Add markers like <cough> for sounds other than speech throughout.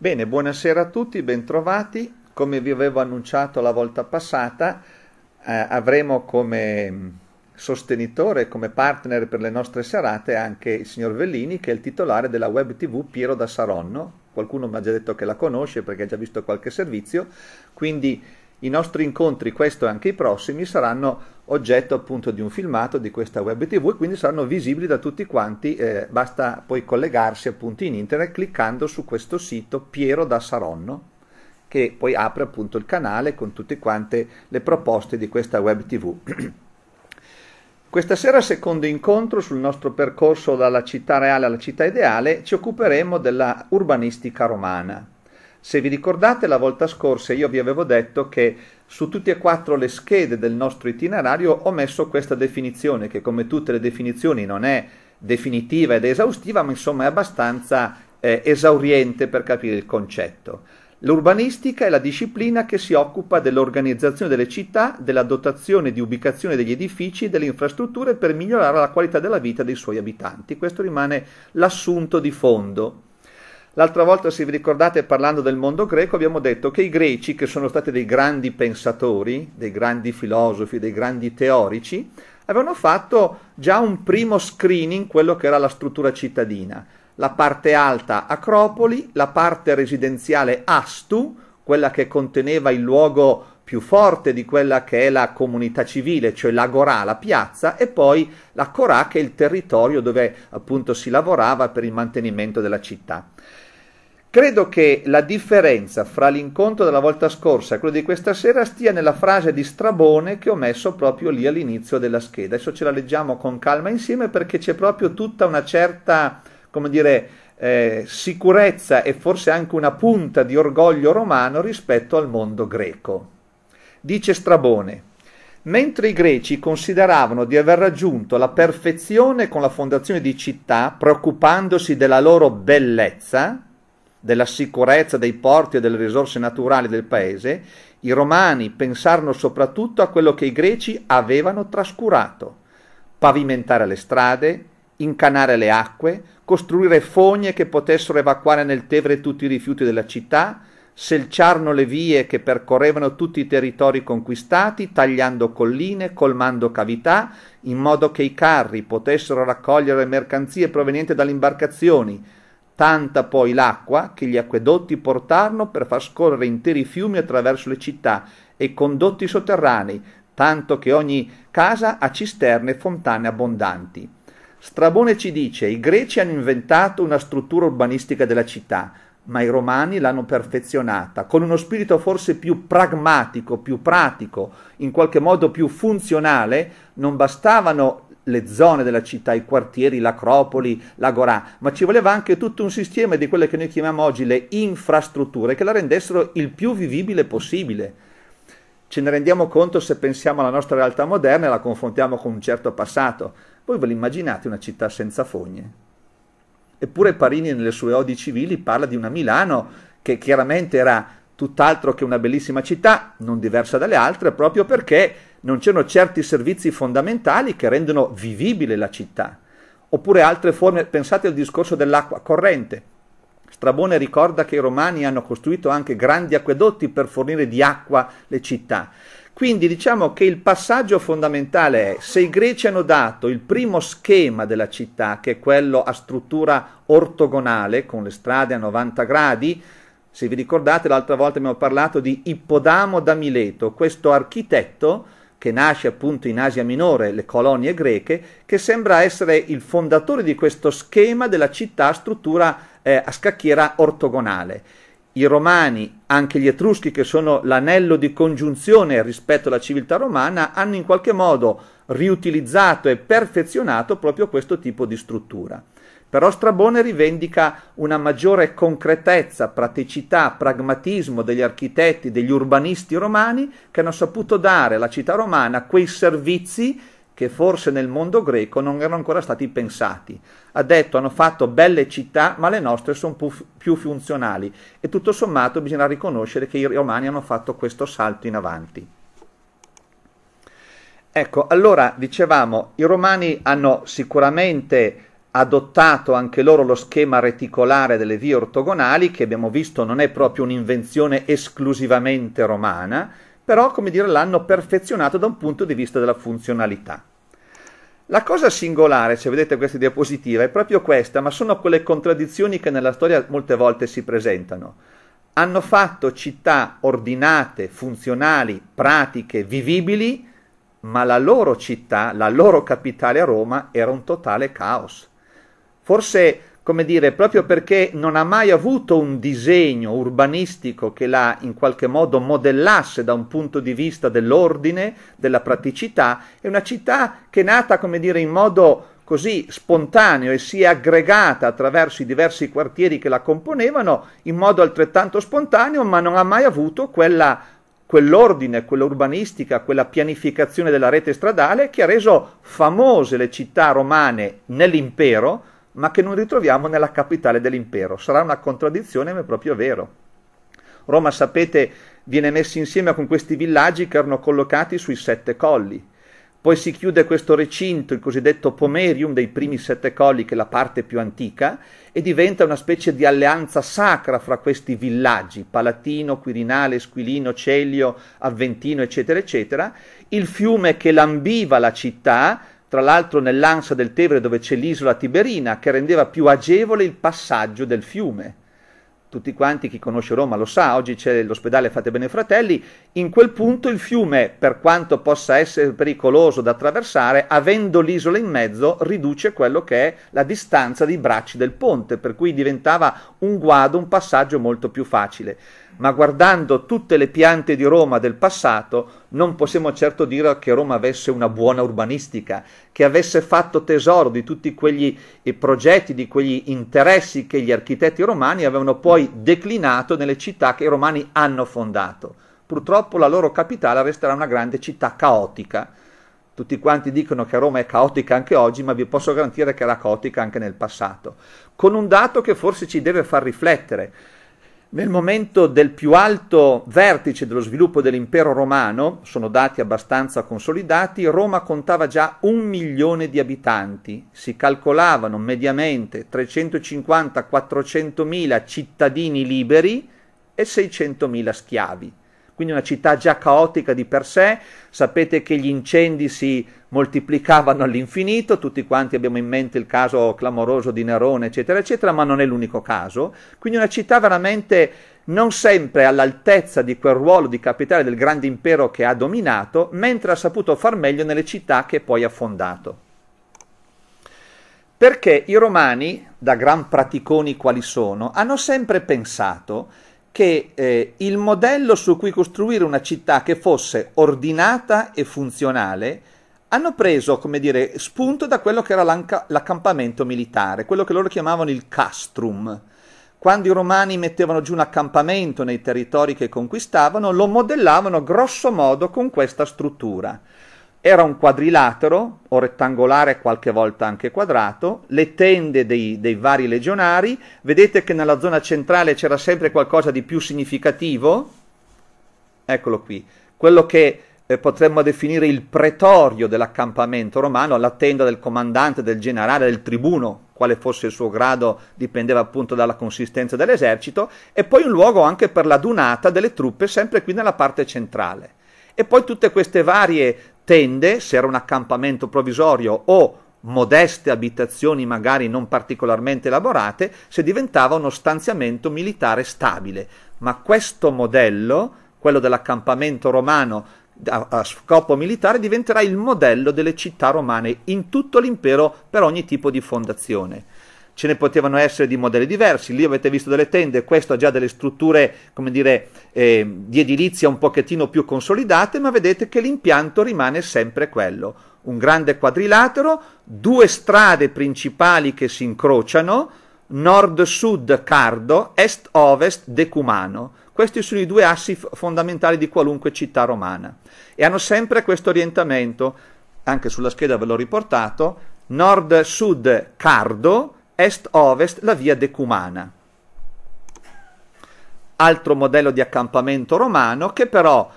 Bene, buonasera a tutti, bentrovati. Come vi avevo annunciato la volta passata, eh, avremo come mm, sostenitore, come partner per le nostre serate anche il signor Vellini, che è il titolare della web TV Piero da Saronno. Qualcuno mi ha già detto che la conosce perché ha già visto qualche servizio, quindi i nostri incontri, questo e anche i prossimi, saranno oggetto appunto di un filmato di questa web tv e quindi saranno visibili da tutti quanti, eh, basta poi collegarsi appunto in internet cliccando su questo sito Piero da Saronno che poi apre appunto il canale con tutte quante le proposte di questa web tv. <clears throat> Questa sera, secondo incontro sul nostro percorso dalla città reale alla città ideale, ci occuperemo della urbanistica romana. Se vi ricordate la volta scorsa io vi avevo detto che su tutte e quattro le schede del nostro itinerario ho messo questa definizione che come tutte le definizioni non è definitiva ed esaustiva ma insomma è abbastanza eh, esauriente per capire il concetto. L'urbanistica è la disciplina che si occupa dell'organizzazione delle città, della dotazione di ubicazione degli edifici e delle infrastrutture per migliorare la qualità della vita dei suoi abitanti. Questo rimane l'assunto di fondo. L'altra volta, se vi ricordate, parlando del mondo greco, abbiamo detto che i greci, che sono stati dei grandi pensatori, dei grandi filosofi, dei grandi teorici, avevano fatto già un primo screening, quello che era la struttura cittadina. La parte alta Acropoli, la parte residenziale Astu, quella che conteneva il luogo più forte di quella che è la comunità civile, cioè l'agorà, la piazza, e poi la corà che è il territorio dove appunto si lavorava per il mantenimento della città. Credo che la differenza fra l'incontro della volta scorsa e quello di questa sera stia nella frase di Strabone che ho messo proprio lì all'inizio della scheda. Adesso ce la leggiamo con calma insieme perché c'è proprio tutta una certa, come dire, eh, sicurezza e forse anche una punta di orgoglio romano rispetto al mondo greco. Dice Strabone, mentre i greci consideravano di aver raggiunto la perfezione con la fondazione di città, preoccupandosi della loro bellezza, della sicurezza dei porti e delle risorse naturali del paese, i romani pensarono soprattutto a quello che i greci avevano trascurato, pavimentare le strade, incanare le acque, costruire fogne che potessero evacuare nel Tevere tutti i rifiuti della città, selciarono le vie che percorrevano tutti i territori conquistati, tagliando colline, colmando cavità, in modo che i carri potessero raccogliere mercanzie provenienti dalle imbarcazioni, tanta poi l'acqua che gli acquedotti portarono per far scorrere interi fiumi attraverso le città e condotti sotterranei, tanto che ogni casa ha cisterne e fontane abbondanti. Strabone ci dice i greci hanno inventato una struttura urbanistica della città, ma i romani l'hanno perfezionata, con uno spirito forse più pragmatico, più pratico, in qualche modo più funzionale, non bastavano le zone della città, i quartieri, l'acropoli, l'agorà, ma ci voleva anche tutto un sistema di quelle che noi chiamiamo oggi le infrastrutture che la rendessero il più vivibile possibile. Ce ne rendiamo conto se pensiamo alla nostra realtà moderna e la confrontiamo con un certo passato. Voi ve l'immaginate una città senza fogne? Eppure Parini nelle sue odi civili parla di una Milano che chiaramente era tutt'altro che una bellissima città, non diversa dalle altre, proprio perché non c'erano certi servizi fondamentali che rendono vivibile la città. Oppure altre forme, pensate al discorso dell'acqua corrente. Strabone ricorda che i romani hanno costruito anche grandi acquedotti per fornire di acqua le città. Quindi diciamo che il passaggio fondamentale è se i greci hanno dato il primo schema della città, che è quello a struttura ortogonale, con le strade a 90 gradi, se vi ricordate l'altra volta abbiamo parlato di Ippodamo da Mileto, questo architetto che nasce appunto in Asia Minore, le colonie greche, che sembra essere il fondatore di questo schema della città a struttura eh, a scacchiera ortogonale. I romani anche gli Etruschi, che sono l'anello di congiunzione rispetto alla civiltà romana, hanno in qualche modo riutilizzato e perfezionato proprio questo tipo di struttura. Però Strabone rivendica una maggiore concretezza, praticità, pragmatismo degli architetti, degli urbanisti romani che hanno saputo dare alla città romana quei servizi che forse nel mondo greco non erano ancora stati pensati. Ha detto hanno fatto belle città, ma le nostre sono più funzionali e tutto sommato bisogna riconoscere che i romani hanno fatto questo salto in avanti. Ecco, allora dicevamo, i romani hanno sicuramente adottato anche loro lo schema reticolare delle vie ortogonali, che abbiamo visto non è proprio un'invenzione esclusivamente romana, però come dire l'hanno perfezionato da un punto di vista della funzionalità. La cosa singolare, se vedete questa diapositiva, è proprio questa, ma sono quelle contraddizioni che nella storia molte volte si presentano. Hanno fatto città ordinate, funzionali, pratiche, vivibili, ma la loro città, la loro capitale a Roma, era un totale caos. Forse come dire, proprio perché non ha mai avuto un disegno urbanistico che la in qualche modo modellasse da un punto di vista dell'ordine, della praticità, è una città che è nata, come dire, in modo così spontaneo e si è aggregata attraverso i diversi quartieri che la componevano in modo altrettanto spontaneo, ma non ha mai avuto quella quell'ordine, quell'urbanistica, quella pianificazione della rete stradale che ha reso famose le città romane nell'impero, ma che non ritroviamo nella capitale dell'impero. Sarà una contraddizione, ma è proprio vero. Roma, sapete, viene messa insieme con questi villaggi che erano collocati sui sette colli. Poi si chiude questo recinto, il cosiddetto pomerium dei primi sette colli, che è la parte più antica, e diventa una specie di alleanza sacra fra questi villaggi, Palatino, Quirinale, Squilino, Celio, Aventino, eccetera, eccetera. Il fiume che lambiva la città tra l'altro nell'ansa del Tevere dove c'è l'isola Tiberina, che rendeva più agevole il passaggio del fiume. Tutti quanti, chi conosce Roma lo sa, oggi c'è l'ospedale Fate Bene Fratelli, in quel punto il fiume, per quanto possa essere pericoloso da attraversare, avendo l'isola in mezzo, riduce quello che è la distanza dei bracci del ponte, per cui diventava un guado, un passaggio molto più facile ma guardando tutte le piante di Roma del passato non possiamo certo dire che Roma avesse una buona urbanistica, che avesse fatto tesoro di tutti quegli progetti, di quegli interessi che gli architetti romani avevano poi declinato nelle città che i romani hanno fondato. Purtroppo la loro capitale resterà una grande città caotica. Tutti quanti dicono che Roma è caotica anche oggi, ma vi posso garantire che era caotica anche nel passato. Con un dato che forse ci deve far riflettere nel momento del più alto vertice dello sviluppo dell'impero romano, sono dati abbastanza consolidati, Roma contava già un milione di abitanti, si calcolavano mediamente 350-400 mila cittadini liberi e 600 mila schiavi. Quindi una città già caotica di per sé, sapete che gli incendi si moltiplicavano all'infinito, tutti quanti abbiamo in mente il caso clamoroso di Nerone, eccetera, eccetera, ma non è l'unico caso. Quindi una città veramente non sempre all'altezza di quel ruolo di capitale del grande impero che ha dominato, mentre ha saputo far meglio nelle città che poi ha fondato. Perché i romani, da gran praticoni quali sono, hanno sempre pensato che eh, il modello su cui costruire una città che fosse ordinata e funzionale hanno preso, come dire, spunto da quello che era l'accampamento militare, quello che loro chiamavano il castrum. Quando i romani mettevano giù un accampamento nei territori che conquistavano, lo modellavano grosso modo con questa struttura. Era un quadrilatero, o rettangolare, qualche volta anche quadrato, le tende dei, dei vari legionari, vedete che nella zona centrale c'era sempre qualcosa di più significativo, eccolo qui, quello che eh, potremmo definire il pretorio dell'accampamento romano, la tenda del comandante, del generale, del tribuno, quale fosse il suo grado dipendeva appunto dalla consistenza dell'esercito, e poi un luogo anche per la l'adunata delle truppe, sempre qui nella parte centrale. E poi tutte queste varie tende, se era un accampamento provvisorio o modeste abitazioni magari non particolarmente elaborate, se diventava uno stanziamento militare stabile. Ma questo modello, quello dell'accampamento romano a, a scopo militare diventerà il modello delle città romane in tutto l'impero per ogni tipo di fondazione ce ne potevano essere di modelli diversi. Lì avete visto delle tende, questo ha già delle strutture, come dire, eh, di edilizia un pochettino più consolidate, ma vedete che l'impianto rimane sempre quello. Un grande quadrilatero, due strade principali che si incrociano, nord-sud Cardo, est-ovest Decumano. Questi sono i due assi fondamentali di qualunque città romana e hanno sempre questo orientamento, anche sulla scheda ve l'ho riportato, nord-sud Cardo, est-ovest la via Decumana. Altro modello di accampamento romano che però,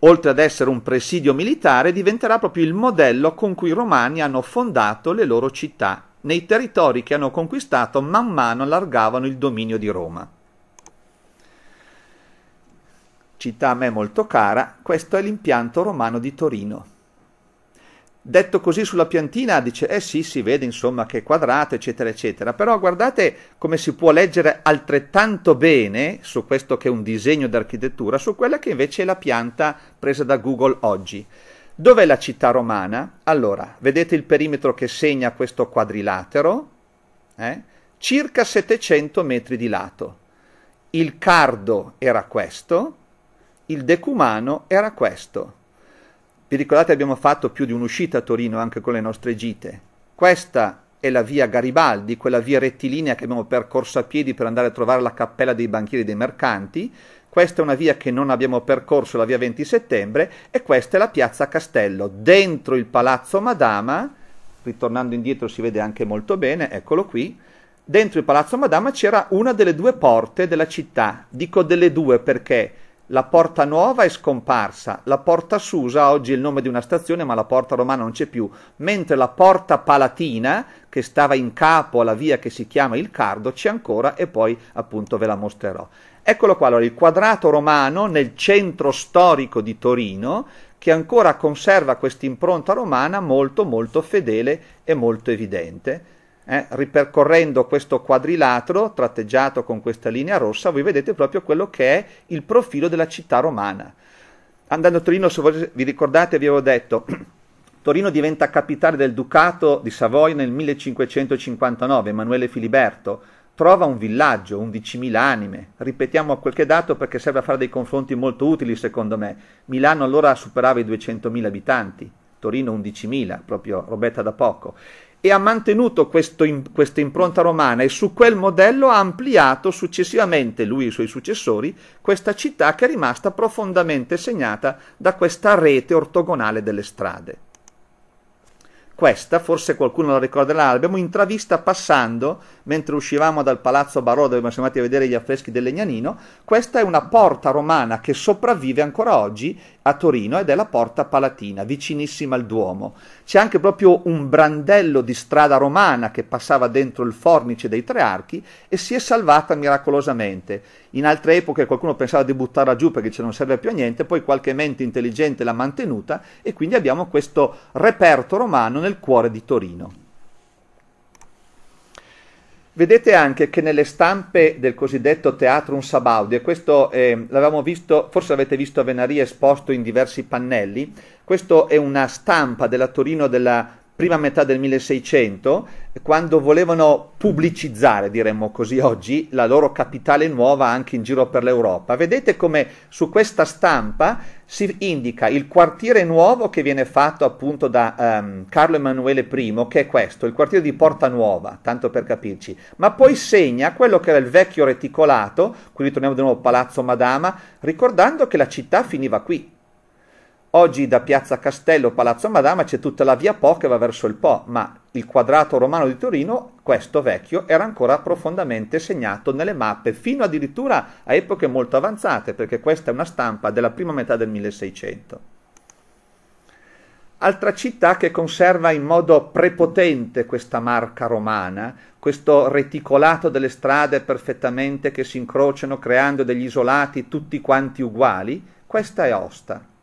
oltre ad essere un presidio militare, diventerà proprio il modello con cui i romani hanno fondato le loro città, nei territori che hanno conquistato man mano allargavano il dominio di Roma città a me molto cara, questo è l'impianto romano di Torino. Detto così sulla piantina dice, eh sì, si vede insomma che è quadrato, eccetera, eccetera, però guardate come si può leggere altrettanto bene su questo che è un disegno d'architettura, su quella che invece è la pianta presa da Google oggi. Dov'è la città romana? Allora, vedete il perimetro che segna questo quadrilatero? Eh? Circa 700 metri di lato. Il cardo era questo, il decumano era questo. Vi ricordate abbiamo fatto più di un'uscita a Torino anche con le nostre gite. Questa è la via Garibaldi, quella via rettilinea che abbiamo percorso a piedi per andare a trovare la cappella dei banchieri e dei mercanti, questa è una via che non abbiamo percorso, la via 20 settembre, e questa è la piazza Castello, dentro il palazzo Madama, ritornando indietro si vede anche molto bene, eccolo qui, dentro il palazzo Madama c'era una delle due porte della città, dico delle due perché la Porta Nuova è scomparsa, la Porta Susa oggi è il nome di una stazione ma la Porta Romana non c'è più, mentre la Porta Palatina, che stava in capo alla via che si chiama il Cardo, c'è ancora e poi appunto ve la mostrerò. Eccolo qua, allora, il quadrato romano nel centro storico di Torino, che ancora conserva questa impronta romana molto molto fedele e molto evidente eh, ripercorrendo questo quadrilatero tratteggiato con questa linea rossa, voi vedete proprio quello che è il profilo della città romana. Andando a Torino, se vi ricordate, vi avevo detto, <clears throat> Torino diventa capitale del Ducato di Savoia nel 1559, Emanuele Filiberto, trova un villaggio, 11.000 anime. Ripetiamo qualche dato perché serve a fare dei confronti molto utili secondo me. Milano allora superava i 200.000 abitanti, Torino 11.000, proprio robetta da poco e ha mantenuto in, questa impronta romana e su quel modello ha ampliato successivamente, lui e i suoi successori, questa città che è rimasta profondamente segnata da questa rete ortogonale delle strade. Questa, forse qualcuno la ricorderà, l'abbiamo intravista passando mentre uscivamo dal palazzo Barò dove siamo andati a vedere gli affreschi del Legnanino. Questa è una porta romana che sopravvive ancora oggi a Torino ed è la porta palatina, vicinissima al Duomo. C'è anche proprio un brandello di strada romana che passava dentro il fornice dei tre archi e si è salvata miracolosamente. In altre epoche qualcuno pensava di buttarla giù perché ce non serve più a niente, poi qualche mente intelligente l'ha mantenuta e quindi abbiamo questo reperto romano nel cuore di Torino. Vedete anche che nelle stampe del cosiddetto Teatrum Sabaudi, e questo eh, l'avevamo visto, forse avete visto Venaria esposto in diversi pannelli, questa è una stampa della Torino della prima metà del 1600, quando volevano pubblicizzare, diremmo così oggi, la loro capitale nuova anche in giro per l'Europa. Vedete come su questa stampa si indica il quartiere nuovo che viene fatto appunto da um, Carlo Emanuele I, che è questo, il quartiere di Porta Nuova, tanto per capirci, ma poi segna quello che era il vecchio reticolato, qui ritorniamo di nuovo a Palazzo Madama, ricordando che la città finiva qui, Oggi da Piazza Castello, Palazzo Madama, c'è tutta la via Po che va verso il Po, ma il quadrato romano di Torino, questo vecchio, era ancora profondamente segnato nelle mappe, fino addirittura a epoche molto avanzate, perché questa è una stampa della prima metà del 1600. Altra città che conserva in modo prepotente questa marca romana, questo reticolato delle strade perfettamente che si incrociano creando degli isolati tutti quanti uguali, questa è Osta.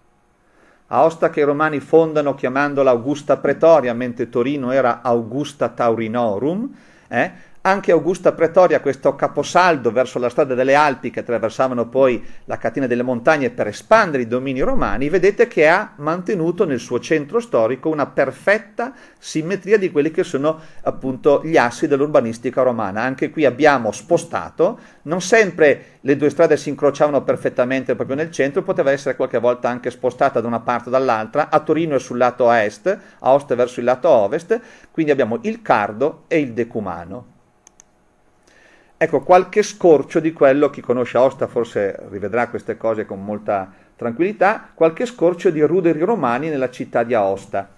Aosta che i romani fondano chiamandola Augusta Pretoria, mentre Torino era Augusta Taurinorum, eh? Anche Augusta Pretoria, questo caposaldo verso la strada delle Alpi che attraversavano poi la catena delle montagne per espandere i domini romani, vedete che ha mantenuto nel suo centro storico una perfetta simmetria di quelli che sono appunto gli assi dell'urbanistica romana. Anche qui abbiamo spostato, non sempre le due strade si incrociavano perfettamente proprio nel centro, poteva essere qualche volta anche spostata da una parte o dall'altra, a Torino è sul lato est, a Ost verso il lato ovest, quindi abbiamo il Cardo e il Decumano. Ecco, qualche scorcio di quello, chi conosce Aosta forse rivedrà queste cose con molta tranquillità, qualche scorcio di ruderi romani nella città di Aosta.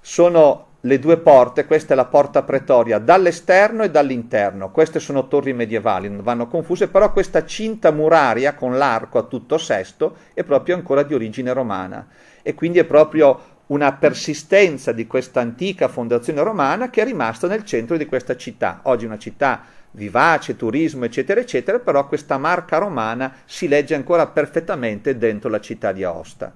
Sono le due porte, questa è la porta pretoria, dall'esterno e dall'interno. Queste sono torri medievali, non vanno confuse, però questa cinta muraria con l'arco a tutto sesto è proprio ancora di origine romana e quindi è proprio una persistenza di questa antica fondazione romana che è rimasta nel centro di questa città. Oggi una città vivace, turismo, eccetera, eccetera, però questa marca romana si legge ancora perfettamente dentro la città di Aosta.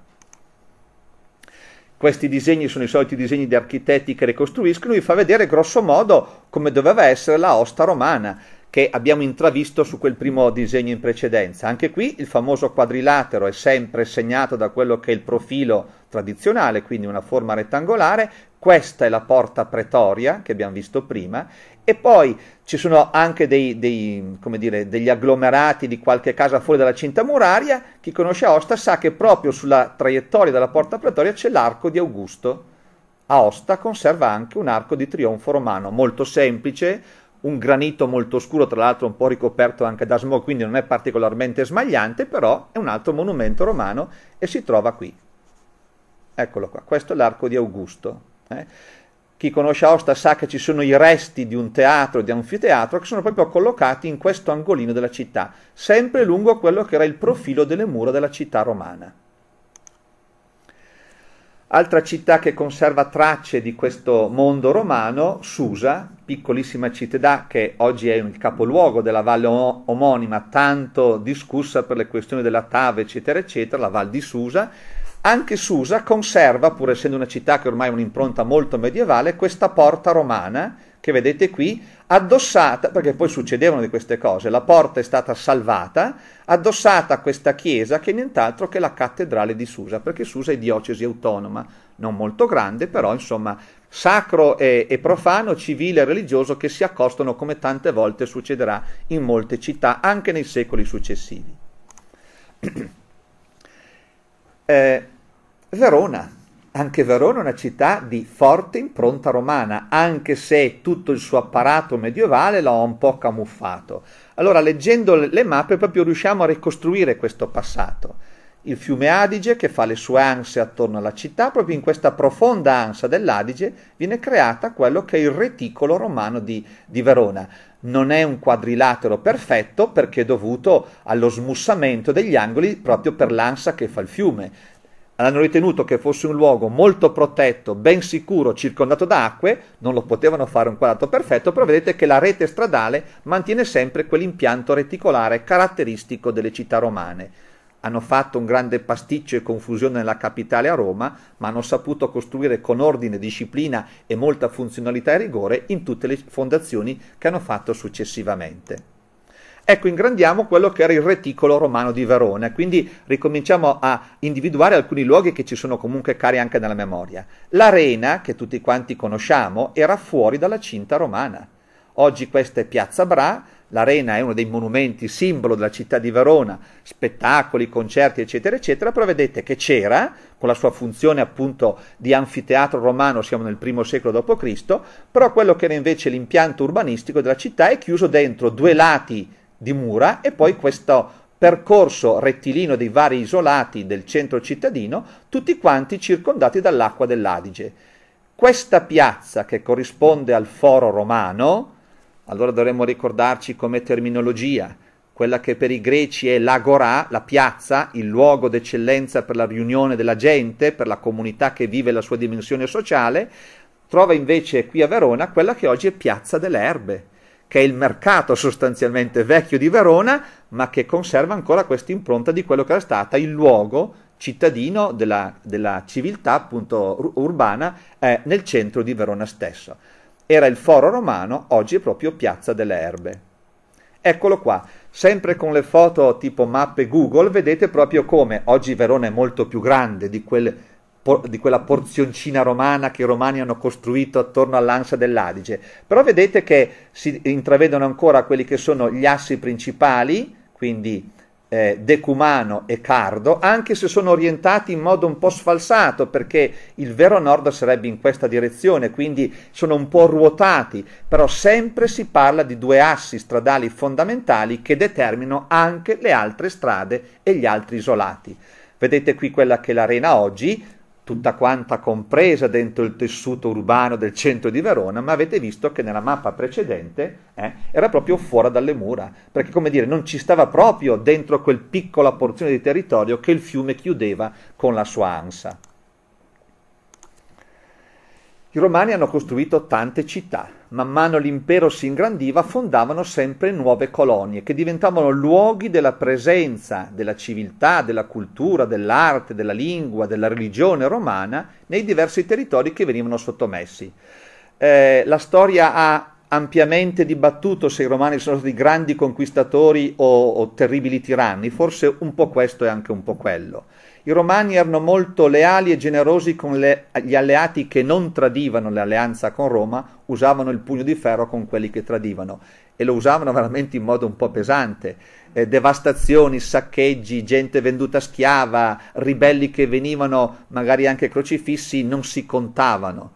Questi disegni sono i soliti disegni di architetti che ricostruiscono, vi fa vedere grosso modo come doveva essere la Osta romana che abbiamo intravisto su quel primo disegno in precedenza. Anche qui il famoso quadrilatero è sempre segnato da quello che è il profilo tradizionale, quindi una forma rettangolare. Questa è la porta pretoria che abbiamo visto prima e poi ci sono anche dei, dei, dire, degli agglomerati di qualche casa fuori dalla cinta muraria. Chi conosce Aosta sa che proprio sulla traiettoria della porta pretoria c'è l'arco di Augusto. Aosta conserva anche un arco di trionfo romano, molto semplice, un granito molto scuro, tra l'altro un po' ricoperto anche da smog, quindi non è particolarmente smagliante, però è un altro monumento romano e si trova qui. Eccolo qua, questo è l'arco di Augusto. Eh? Chi conosce Aosta sa che ci sono i resti di un teatro, di un anfiteatro, che sono proprio collocati in questo angolino della città, sempre lungo quello che era il profilo delle mura della città romana. Altra città che conserva tracce di questo mondo romano, Susa, piccolissima città che oggi è il capoluogo della valle omonima, tanto discussa per le questioni della TAV, eccetera, eccetera, la Val di Susa, anche Susa conserva, pur essendo una città che ormai ha un'impronta molto medievale, questa porta romana che vedete qui, addossata, perché poi succedevano di queste cose, la porta è stata salvata, addossata a questa chiesa che è nient'altro che la cattedrale di Susa, perché Susa è diocesi autonoma, non molto grande, però insomma sacro e, e profano, civile e religioso che si accostano come tante volte succederà in molte città anche nei secoli successivi. <clears throat> eh, Verona, anche Verona è una città di forte impronta romana, anche se tutto il suo apparato medievale l'ha un po' camuffato. Allora, leggendo le mappe, proprio riusciamo a ricostruire questo passato il fiume Adige che fa le sue anse attorno alla città, proprio in questa profonda ansa dell'Adige viene creata quello che è il reticolo romano di, di Verona. Non è un quadrilatero perfetto perché è dovuto allo smussamento degli angoli proprio per l'ansa che fa il fiume. Hanno ritenuto che fosse un luogo molto protetto, ben sicuro, circondato da acque, non lo potevano fare un quadrato perfetto, però vedete che la rete stradale mantiene sempre quell'impianto reticolare caratteristico delle città romane hanno fatto un grande pasticcio e confusione nella capitale a Roma, ma hanno saputo costruire con ordine, disciplina e molta funzionalità e rigore in tutte le fondazioni che hanno fatto successivamente. Ecco, ingrandiamo quello che era il reticolo romano di Verona, quindi ricominciamo a individuare alcuni luoghi che ci sono comunque cari anche nella memoria. L'arena, che tutti quanti conosciamo, era fuori dalla cinta romana. Oggi questa è Piazza Bra, l'arena è uno dei monumenti simbolo della città di Verona, spettacoli, concerti, eccetera, eccetera, però vedete che c'era, con la sua funzione appunto di anfiteatro romano, siamo nel primo secolo d.C., però quello che era invece l'impianto urbanistico della città è chiuso dentro due lati di mura e poi questo percorso rettilineo dei vari isolati del centro cittadino, tutti quanti circondati dall'acqua dell'Adige. Questa piazza che corrisponde al foro romano, allora dovremmo ricordarci come terminologia, quella che per i greci è l'agorà, la piazza, il luogo d'eccellenza per la riunione della gente, per la comunità che vive la sua dimensione sociale, trova invece qui a Verona quella che oggi è Piazza delle Erbe, che è il mercato sostanzialmente vecchio di Verona, ma che conserva ancora questa impronta di quello che era stata il luogo cittadino della, della civiltà appunto urbana eh, nel centro di Verona stesso. Era il foro romano, oggi è proprio Piazza delle Erbe. Eccolo qua, sempre con le foto tipo mappe Google, vedete proprio come oggi Verona è molto più grande di, quel, di quella porzioncina romana che i romani hanno costruito attorno all'ansa dell'Adige. Però vedete che si intravedono ancora quelli che sono gli assi principali, quindi eh, decumano e cardo, anche se sono orientati in modo un po' sfalsato, perché il vero nord sarebbe in questa direzione, quindi sono un po' ruotati, però sempre si parla di due assi stradali fondamentali che determinano anche le altre strade e gli altri isolati. Vedete qui quella che è l'arena oggi, tutta quanta compresa dentro il tessuto urbano del centro di Verona, ma avete visto che nella mappa precedente eh, era proprio fuori dalle mura, perché come dire, non ci stava proprio dentro quel piccola porzione di territorio che il fiume chiudeva con la sua ansa. I romani hanno costruito tante città, man mano l'impero si ingrandiva, fondavano sempre nuove colonie che diventavano luoghi della presenza della civiltà, della cultura, dell'arte, della lingua, della religione romana nei diversi territori che venivano sottomessi. Eh, la storia ha ampiamente dibattuto se i romani sono stati grandi conquistatori o, o terribili tiranni, forse un po' questo e anche un po' quello. I romani erano molto leali e generosi con le, gli alleati che non tradivano l'alleanza con Roma, usavano il pugno di ferro con quelli che tradivano e lo usavano veramente in modo un po' pesante. Eh, devastazioni, saccheggi, gente venduta schiava, ribelli che venivano magari anche crocifissi, non si contavano.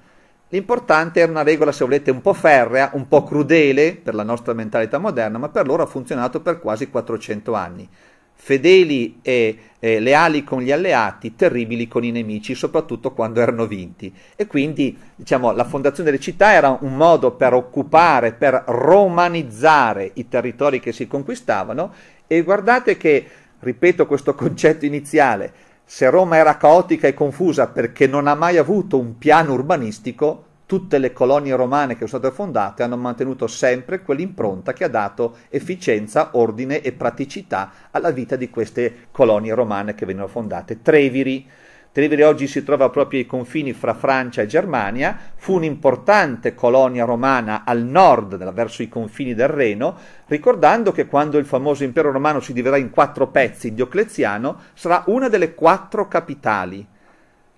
L'importante era una regola, se volete, un po' ferrea, un po' crudele per la nostra mentalità moderna, ma per loro ha funzionato per quasi 400 anni fedeli e eh, leali con gli alleati, terribili con i nemici, soprattutto quando erano vinti. E quindi diciamo, la fondazione delle città era un modo per occupare, per romanizzare i territori che si conquistavano e guardate che, ripeto questo concetto iniziale, se Roma era caotica e confusa perché non ha mai avuto un piano urbanistico, tutte le colonie romane che sono state fondate hanno mantenuto sempre quell'impronta che ha dato efficienza, ordine e praticità alla vita di queste colonie romane che venivano fondate. Treviri. Treviri oggi si trova proprio ai confini fra Francia e Germania, fu un'importante colonia romana al nord, verso i confini del Reno, ricordando che quando il famoso impero romano si dividerà in quattro pezzi, Diocleziano sarà una delle quattro capitali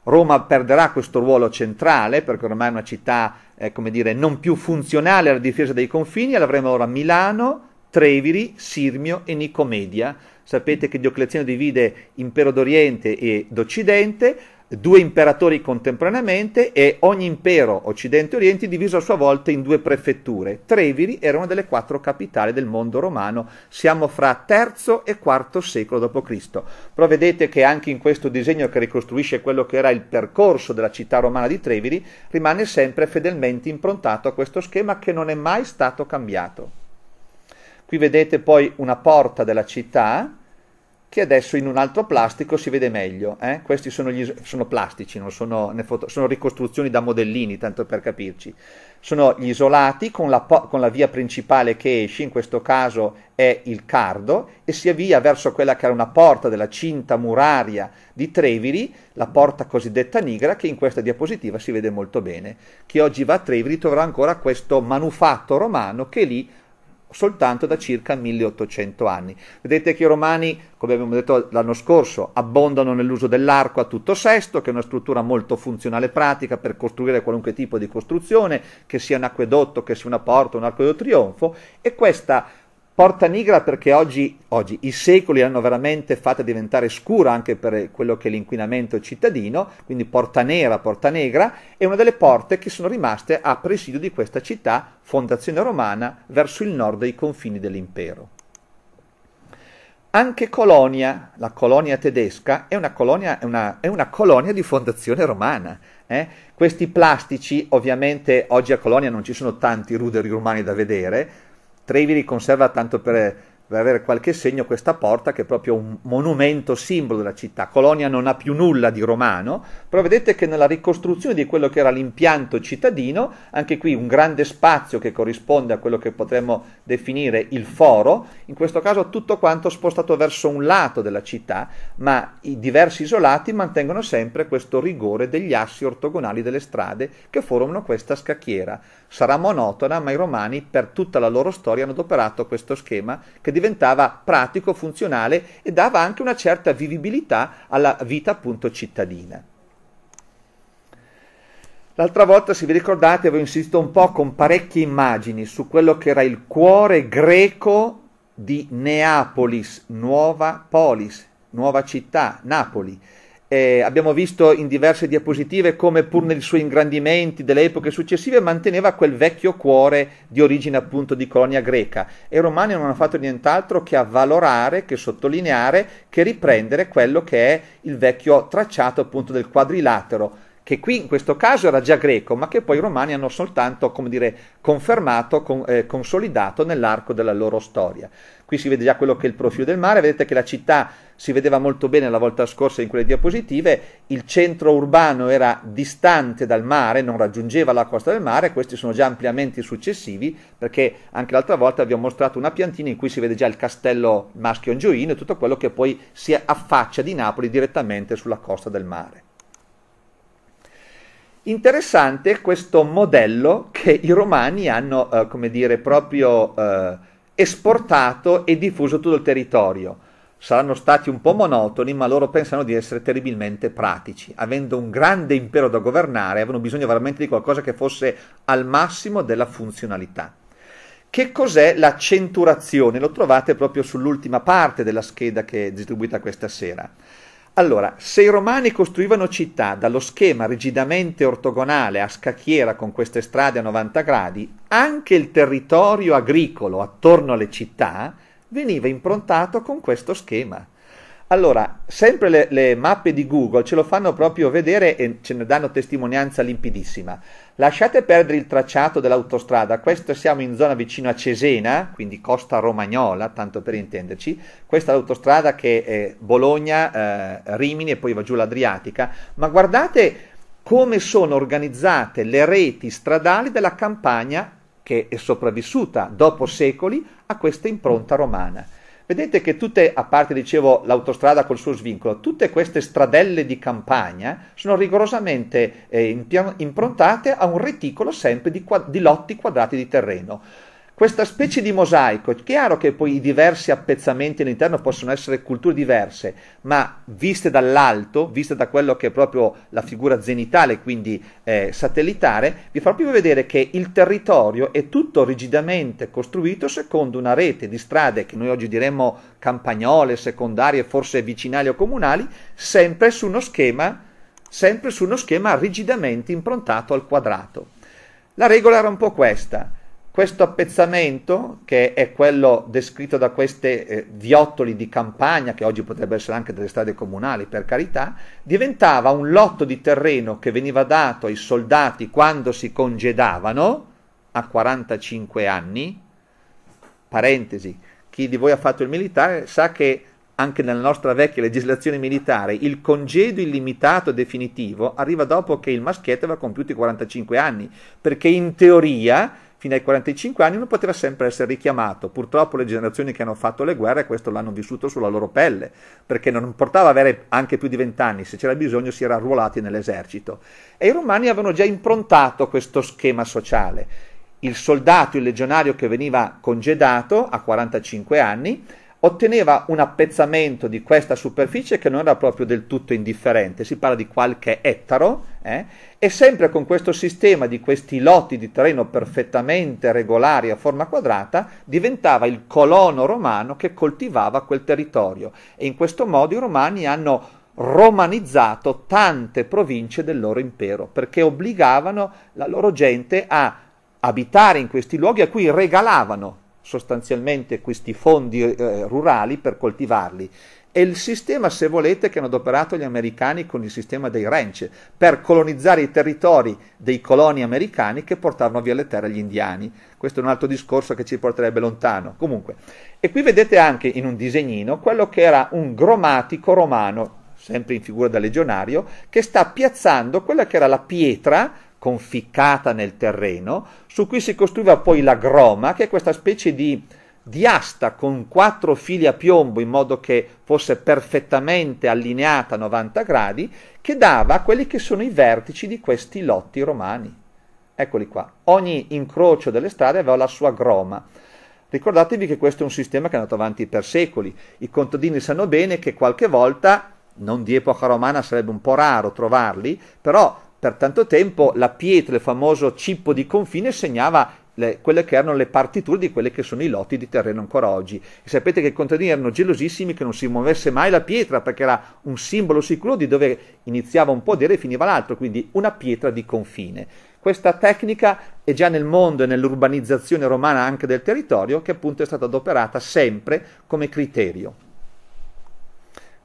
Roma perderà questo ruolo centrale perché ormai è una città eh, dire, non più funzionale alla difesa dei confini e l'avremo ora Milano, Treviri, Sirmio e Nicomedia. Sapete che Diocleziano divide impero d'Oriente e d'Occidente, due imperatori contemporaneamente e ogni impero occidente-oriente e diviso a sua volta in due prefetture. Treviri era una delle quattro capitali del mondo romano, siamo fra III e IV secolo d.C. Però vedete che anche in questo disegno che ricostruisce quello che era il percorso della città romana di Treviri rimane sempre fedelmente improntato a questo schema che non è mai stato cambiato. Qui vedete poi una porta della città che adesso in un altro plastico si vede meglio. Eh? Questi sono, gli, sono plastici, sono, foto, sono, ricostruzioni da modellini, tanto per capirci. Sono gli isolati con la, con la, via principale che esce, in questo caso è il Cardo, e si avvia verso quella che era una porta della cinta muraria di Treviri, la porta cosiddetta nigra, che in questa diapositiva si vede molto bene. Chi oggi va a Treviri troverà ancora questo manufatto romano che lì soltanto da circa 1800 anni. Vedete che i romani, come abbiamo detto l'anno scorso, abbondano nell'uso dell'arco a tutto sesto, che è una struttura molto funzionale e pratica per costruire qualunque tipo di costruzione, che sia un acquedotto, che sia una porta, un arco di trionfo, e questa Porta Nigra perché oggi, oggi i secoli l'hanno veramente fatta diventare scura anche per quello che è l'inquinamento cittadino, quindi Porta Nera, Porta Negra, è una delle porte che sono rimaste a presidio di questa città, fondazione romana, verso il nord dei confini dell'impero. Anche Colonia, la colonia tedesca, è una colonia, è una, è una colonia di fondazione romana. Eh? Questi plastici, ovviamente oggi a Colonia non ci sono tanti ruderi romani da vedere, Trevi conserva tanto per, per avere qualche segno questa porta che è proprio un monumento simbolo della città. Colonia non ha più nulla di romano, però vedete che nella ricostruzione di quello che era l'impianto cittadino, anche qui un grande spazio che corrisponde a quello che potremmo definire il foro, in questo caso tutto quanto spostato verso un lato della città, ma i diversi isolati mantengono sempre questo rigore degli assi ortogonali delle strade che formano questa scacchiera sarà monotona, ma i romani per tutta la loro storia hanno adoperato questo schema che diventava pratico, funzionale e dava anche una certa vivibilità alla vita appunto cittadina. L'altra volta, se vi ricordate, avevo insistito un po' con parecchie immagini su quello che era il cuore greco di Neapolis, nuova polis, nuova città, Napoli eh, abbiamo visto in diverse diapositive come pur nei suoi ingrandimenti delle epoche successive manteneva quel vecchio cuore di origine appunto di colonia greca e i romani non hanno fatto nient'altro che avvalorare, che sottolineare, che riprendere quello che è il vecchio tracciato appunto del quadrilatero che qui in questo caso era già greco, ma che poi i romani hanno soltanto, come dire, confermato, con, eh, consolidato nell'arco della loro storia. Qui si vede già quello che è il profilo del mare, vedete che la città si vedeva molto bene la volta scorsa in quelle diapositive, il centro urbano era distante dal mare, non raggiungeva la costa del mare, questi sono già ampliamenti successivi, perché anche l'altra volta vi ho mostrato una piantina in cui si vede già il castello Maschio Angioino e tutto quello che poi si affaccia di Napoli direttamente sulla costa del mare. Interessante questo modello che i romani hanno, eh, come dire, proprio eh, esportato e diffuso tutto il territorio. Saranno stati un po' monotoni, ma loro pensano di essere terribilmente pratici. Avendo un grande impero da governare, avevano bisogno veramente di qualcosa che fosse al massimo della funzionalità. Che cos'è la centurazione? Lo trovate proprio sull'ultima parte della scheda che è distribuita questa sera. Allora, se i romani costruivano città dallo schema rigidamente ortogonale a scacchiera con queste strade a 90 gradi, anche il territorio agricolo attorno alle città veniva improntato con questo schema. Allora, sempre le, le mappe di Google ce lo fanno proprio vedere e ce ne danno testimonianza limpidissima. Lasciate perdere il tracciato dell'autostrada, questo siamo in zona vicino a Cesena, quindi costa romagnola, tanto per intenderci, questa è l'autostrada che è eh, Bologna, eh, Rimini e poi va giù l'Adriatica, ma guardate come sono organizzate le reti stradali della campagna che è sopravvissuta dopo secoli a questa impronta romana. Vedete che tutte, a parte dicevo l'autostrada col suo svincolo, tutte queste stradelle di campagna sono rigorosamente eh, improntate a un reticolo sempre di, di lotti quadrati di terreno questa specie di mosaico, è chiaro che poi i diversi appezzamenti all'interno possono essere culture diverse, ma viste dall'alto, viste da quello che è proprio la figura zenitale, quindi eh, satellitare, vi fa proprio vedere che il territorio è tutto rigidamente costruito secondo una rete di strade che noi oggi diremmo campagnole, secondarie, forse vicinali o comunali, sempre su uno schema, sempre su uno schema rigidamente improntato al quadrato. La regola era un po' questa questo appezzamento, che è quello descritto da questi eh, viottoli di campagna, che oggi potrebbero essere anche delle strade comunali per carità, diventava un lotto di terreno che veniva dato ai soldati quando si congedavano a 45 anni. Parentesi, chi di voi ha fatto il militare sa che anche nella nostra vecchia legislazione militare il congedo illimitato definitivo arriva dopo che il maschietto aveva compiuto i 45 anni, perché in teoria fino ai 45 anni uno poteva sempre essere richiamato. Purtroppo le generazioni che hanno fatto le guerre questo l'hanno vissuto sulla loro pelle, perché non importava avere anche più di 20 anni, se c'era bisogno si era arruolati nell'esercito. E i romani avevano già improntato questo schema sociale. Il soldato, il legionario che veniva congedato a 45 anni, otteneva un appezzamento di questa superficie che non era proprio del tutto indifferente, si parla di qualche ettaro, eh? e sempre con questo sistema di questi lotti di terreno perfettamente regolari a forma quadrata, diventava il colono romano che coltivava quel territorio. E in questo modo i romani hanno romanizzato tante province del loro impero, perché obbligavano la loro gente a abitare in questi luoghi a cui regalavano sostanzialmente questi fondi eh, rurali per coltivarli. È il sistema, se volete, che hanno adoperato gli americani con il sistema dei ranch per colonizzare i territori dei coloni americani che portavano via le terre agli indiani. Questo è un altro discorso che ci porterebbe lontano. Comunque, e qui vedete anche in un disegnino quello che era un gromatico romano, sempre in figura da legionario, che sta piazzando quella che era la pietra conficcata nel terreno, su cui si costruiva poi la groma, che è questa specie di, di asta con quattro fili a piombo in modo che fosse perfettamente allineata a 90 gradi, che dava quelli che sono i vertici di questi lotti romani. Eccoli qua. Ogni incrocio delle strade aveva la sua groma. Ricordatevi che questo è un sistema che è andato avanti per secoli. I contadini sanno bene che qualche volta, non di epoca romana sarebbe un po' raro trovarli, però per tanto tempo la pietra, il famoso cippo di confine, segnava le, quelle che erano le partiture di quelli che sono i lotti di terreno ancora oggi. E sapete che i contadini erano gelosissimi che non si muovesse mai la pietra perché era un simbolo sicuro di dove iniziava un podere e finiva l'altro, quindi una pietra di confine. Questa tecnica è già nel mondo e nell'urbanizzazione romana anche del territorio che appunto è stata adoperata sempre come criterio.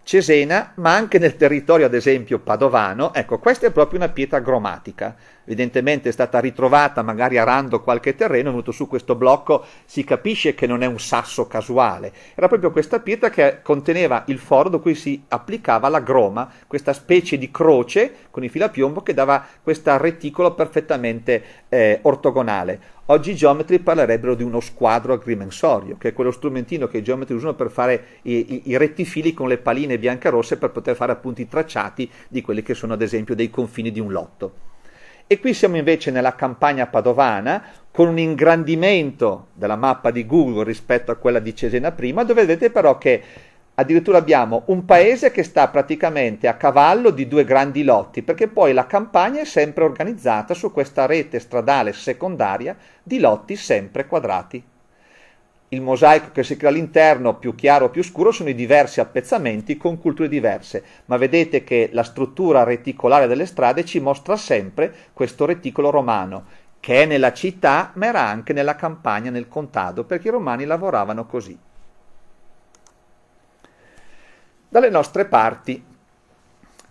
Cesena, ma anche nel territorio, ad esempio, padovano. Ecco, questa è proprio una pietra gromatica. Evidentemente è stata ritrovata magari arando qualche terreno, è venuto su questo blocco, si capisce che non è un sasso casuale. Era proprio questa pietra che conteneva il foro da cui si applicava la groma, questa specie di croce con il filapiombo che dava questo reticolo perfettamente eh, ortogonale. Oggi i geometri parlerebbero di uno squadro agrimensorio, che è quello strumentino che i geometri usano per fare i, i, i rettifili con le paline bianca-rosse per poter fare appunto i tracciati di quelli che sono ad esempio dei confini di un lotto. E qui siamo invece nella campagna padovana con un ingrandimento della mappa di Google rispetto a quella di Cesena prima, dove vedete però che addirittura abbiamo un paese che sta praticamente a cavallo di due grandi lotti, perché poi la campagna è sempre organizzata su questa rete stradale secondaria di lotti sempre quadrati. Il mosaico che si crea all'interno, più chiaro o più scuro, sono i diversi appezzamenti con culture diverse, ma vedete che la struttura reticolare delle strade ci mostra sempre questo reticolo romano, che è nella città, ma era anche nella campagna, nel contado, perché i romani lavoravano così. Dalle nostre parti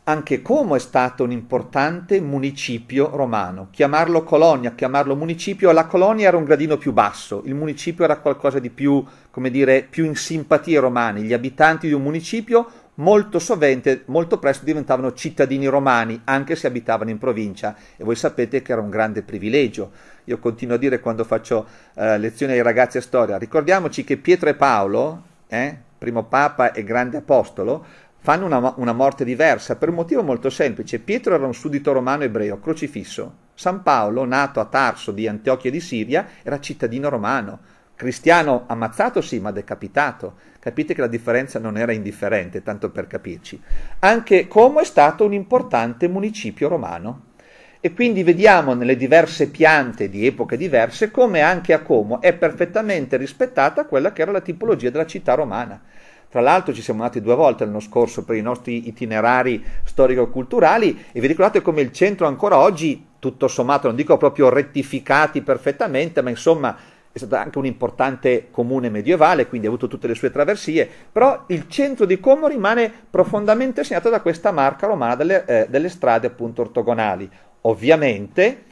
anche Como è stato un importante municipio romano. Chiamarlo colonia, chiamarlo municipio, la colonia era un gradino più basso, il municipio era qualcosa di più, come dire, più in simpatia ai romani. Gli abitanti di un municipio molto sovente, molto presto diventavano cittadini romani, anche se abitavano in provincia. E voi sapete che era un grande privilegio. Io continuo a dire quando faccio eh, lezioni ai ragazzi a storia, ricordiamoci che Pietro e Paolo, eh, primo papa e grande apostolo, fanno una, una, morte diversa per un motivo molto semplice. Pietro era un suddito romano ebreo, crocifisso. San Paolo, nato a Tarso di Antiochia di Siria, era cittadino romano. Cristiano ammazzato sì, ma decapitato. Capite che la differenza non era indifferente, tanto per capirci. Anche Como è stato un importante municipio romano. E quindi vediamo nelle diverse piante di epoche diverse come anche a Como è perfettamente rispettata quella che era la tipologia della città romana. Tra l'altro ci siamo andati due volte l'anno scorso per i nostri itinerari storico-culturali e vi ricordate come il centro ancora oggi, tutto sommato, non dico proprio rettificati perfettamente, ma insomma è stato anche un importante comune medievale, quindi ha avuto tutte le sue traversie, però il centro di Como rimane profondamente segnato da questa marca romana delle, eh, delle strade appunto ortogonali. Ovviamente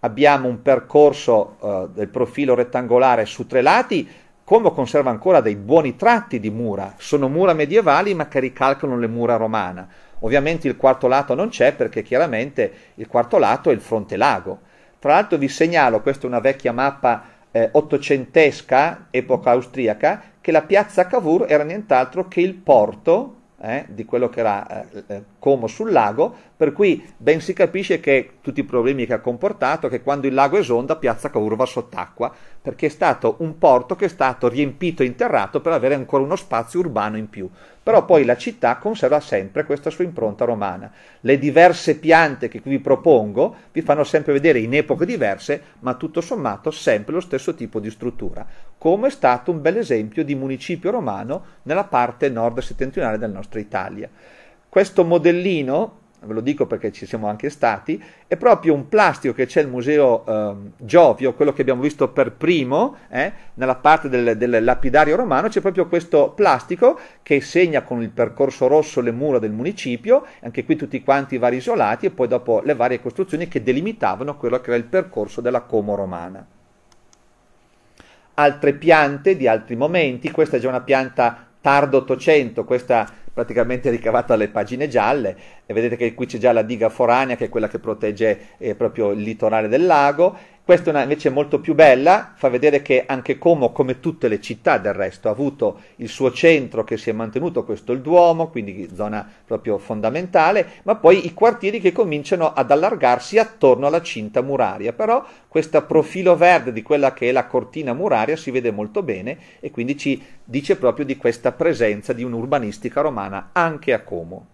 abbiamo un percorso eh, del profilo rettangolare su tre lati, Como conserva ancora dei buoni tratti di mura, sono mura medievali ma che ricalcano le mura romane. Ovviamente il quarto lato non c'è perché chiaramente il quarto lato è il fronte lago. Tra l'altro vi segnalo, questa è una vecchia mappa eh, ottocentesca, epoca austriaca, che la piazza Cavour era nient'altro che il porto eh, di quello che era eh, eh Como sul lago, per cui ben si capisce che tutti i problemi che ha comportato, che quando il lago esonda Piazza Curva sott'acqua, perché è stato un porto che è stato riempito e interrato per avere ancora uno spazio urbano in più. Però poi la città conserva sempre questa sua impronta romana. Le diverse piante che qui vi propongo vi fanno sempre vedere in epoche diverse, ma tutto sommato sempre lo stesso tipo di struttura, come è stato un bel esempio di municipio romano nella parte nord-settentrionale della nostra Italia. Questo modellino, ve lo dico perché ci siamo anche stati, è proprio un plastico che c'è al Museo eh, Giovio, quello che abbiamo visto per primo, eh, nella parte del, del, lapidario romano, c'è proprio questo plastico che segna con il percorso rosso le mura del municipio, anche qui tutti quanti i vari isolati e poi dopo le varie costruzioni che delimitavano quello che era il percorso della Como romana. Altre piante di altri momenti, questa è già una pianta tardo 800, questa praticamente ricavato dalle pagine gialle e vedete che qui c'è già la diga foranea che è quella che protegge eh, proprio il litorale del lago questa è una invece molto più bella, fa vedere che anche Como, come tutte le città del resto, ha avuto il suo centro che si è mantenuto, questo il Duomo, quindi zona proprio fondamentale, ma poi i quartieri che cominciano ad allargarsi attorno alla cinta muraria. Però questo profilo verde di quella che è la cortina muraria si vede molto bene e quindi ci dice proprio di questa presenza di un'urbanistica romana anche a Como